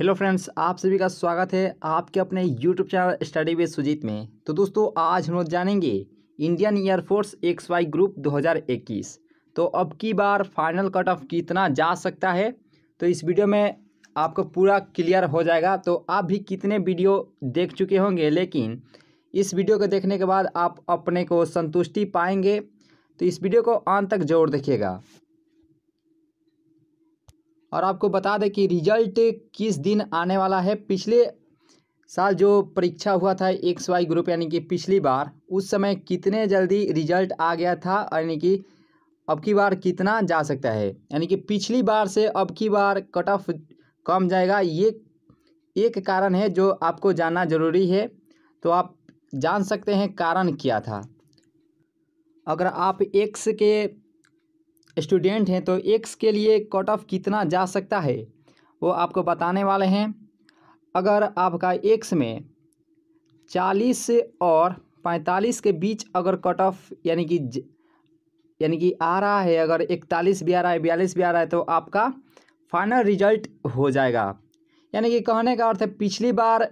hello friends आप सभी का स्वागत है आपके अपने YouTube channel study with Sujeet में तो दोस्तों आज हम लोग जानेंगे Indian Air Force X Y group 2021 तो अब की बार फाइनल कट ऑफ कितना जा सकता है तो इस वीडियो में आपको पूरा क्लियर हो जाएगा तो आप भी कितने वीडियो देख चुके होंगे लेकिन इस वीडियो को देखने के बाद आप अपने को संतुष्टि पाएंगे तो इस वीडियो को अंत तक जरूर देखिएगा और आपको बता दें कि रिजल्ट किस दिन आने वाला है पिछले साल जो परीक्षा हुआ था एक्स वाई ग्रुप यानी कि पिछली बार उस समय कितने जल्दी रिजल्ट आ गया था यानी कि अब की बार कितना जा सकता है यानी कि पिछली बार से अब की बार कट ऑफ कम जाएगा ये एक कारण है जो आपको जानना ज़रूरी है तो आप जान सकते हैं कारण क्या था अगर आप एक्स के स्टूडेंट हैं तो एक्स के लिए कट ऑफ कितना जा सकता है वो आपको बताने वाले हैं अगर आपका एक्स में चालीस और पैंतालीस के बीच अगर कट ऑफ यानी कि यानी कि आ रहा है अगर इकतालीस भी आ रहा है बयालीस भी आ रहा है तो आपका फाइनल रिजल्ट हो जाएगा यानी कि कहने का अर्थ है पिछली बार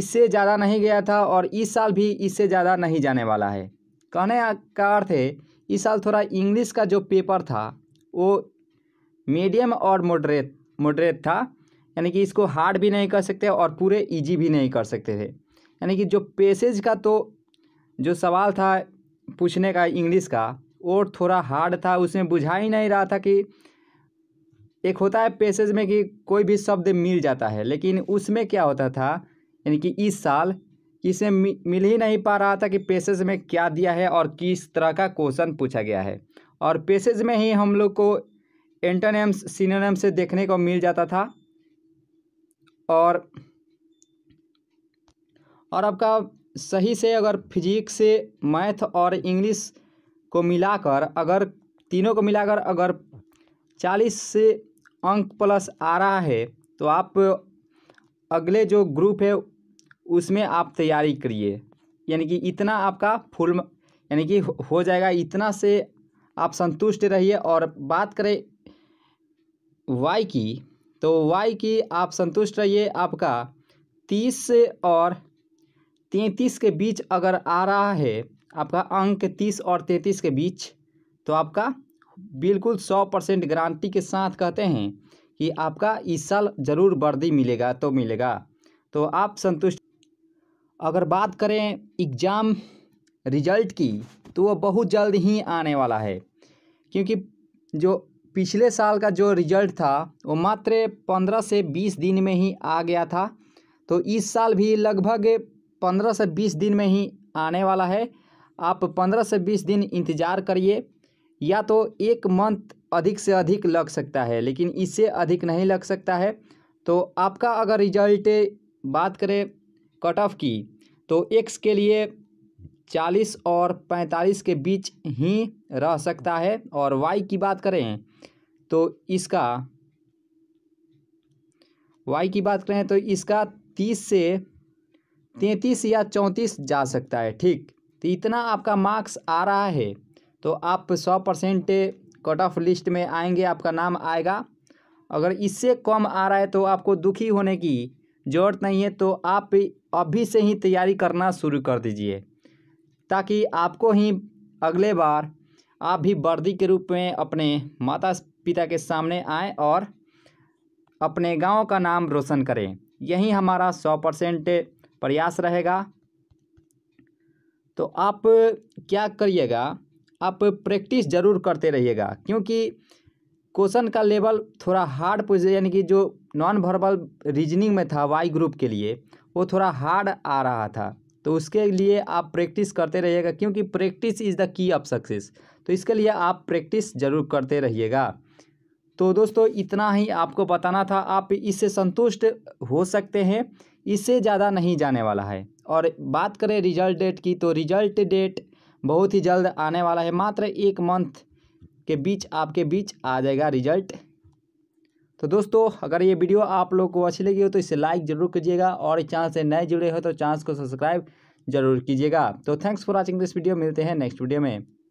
इससे ज़्यादा नहीं गया था और इस साल भी इससे ज़्यादा नहीं जाने वाला है कहने का अर्थ है इस साल थोड़ा इंग्लिश का जो पेपर था वो मीडियम और मोडरेट मोडरेट था यानी कि इसको हार्ड भी नहीं कर सकते और पूरे इजी भी नहीं कर सकते थे यानी कि जो पेसेज का तो जो सवाल था पूछने का इंग्लिश का वो थोड़ा हार्ड था उसमें बुझा ही नहीं रहा था कि एक होता है पेसेज में कि कोई भी शब्द मिल जाता है लेकिन उसमें क्या होता था यानी कि इस साल कि इसे मिल ही नहीं पा रहा था कि पेसेज में क्या दिया है और किस तरह का क्वेश्चन पूछा गया है और पेसेज में ही हम लोग को एंटोनेम्स सिनोनेम से देखने को मिल जाता था और और आपका सही से अगर फिजिक्स से मैथ और इंग्लिश को मिलाकर अगर तीनों को मिलाकर अगर चालीस से अंक प्लस आ रहा है तो आप अगले जो ग्रुप है उसमें आप तैयारी करिए यानी कि इतना आपका फुल यानी कि हो जाएगा इतना से आप संतुष्ट रहिए और बात करें वाई की तो वाई की आप संतुष्ट रहिए आपका तीस और तैंतीस के बीच अगर आ रहा है आपका अंक तीस और तैंतीस के बीच तो आपका बिल्कुल सौ परसेंट गारंटी के साथ कहते हैं कि आपका इस साल ज़रूर वर्दी मिलेगा तो मिलेगा तो आप संतुष्ट अगर बात करें एग्ज़ाम रिजल्ट की तो वह बहुत जल्द ही आने वाला है क्योंकि जो पिछले साल का जो रिजल्ट था वो मात्र पंद्रह से बीस दिन में ही आ गया था तो इस साल भी लगभग पंद्रह से बीस दिन में ही आने वाला है आप पंद्रह से बीस दिन इंतज़ार करिए या तो एक मंथ अधिक से अधिक लग सकता है लेकिन इससे अधिक नहीं लग सकता है तो आपका अगर रिजल्ट बात करें कट ऑफ की तो एक्स के लिए चालीस और पैंतालीस के बीच ही रह सकता है और वाई की बात करें तो इसका वाई की बात करें तो इसका तीस से तैंतीस या चौंतीस जा सकता है ठीक तो इतना आपका मार्क्स आ रहा है तो आप सौ परसेंट कट ऑफ लिस्ट में आएंगे आपका नाम आएगा अगर इससे कम आ रहा है तो आपको दुखी होने की ज़रूरत नहीं है तो आप अभी से ही तैयारी करना शुरू कर दीजिए ताकि आपको ही अगले बार आप भी वर्दी के रूप में अपने माता पिता के सामने आए और अपने गांव का नाम रोशन करें यही हमारा सौ परसेंट प्रयास रहेगा तो आप क्या करिएगा आप प्रैक्टिस ज़रूर करते रहिएगा क्योंकि क्वेश्चन का लेवल थोड़ा हार्ड पोजिशन यानी कि जो नॉन वर्बल रीजनिंग में था वाई ग्रुप के लिए वो थोड़ा हार्ड आ रहा था तो उसके लिए आप प्रैक्टिस करते रहिएगा क्योंकि practice is the key of success तो इसके लिए आप प्रैक्टिस ज़रूर करते रहिएगा तो दोस्तों इतना ही आपको बताना था आप इससे संतुष्ट हो सकते हैं इससे ज़्यादा नहीं जाने वाला है और बात करें रिजल्ट डेट की तो रिजल्ट डेट बहुत ही जल्द आने वाला है मात्र एक मंथ के बीच आपके बीच आ जाएगा रिजल्ट तो दोस्तों अगर ये वीडियो आप लोग को अच्छी लगी हो तो इसे लाइक जरूर कीजिएगा और चैनल से नए जुड़े हो तो चैनल को सब्सक्राइब जरूर कीजिएगा तो thanks for watching this video मिलते हैं नेक्स्ट वीडियो में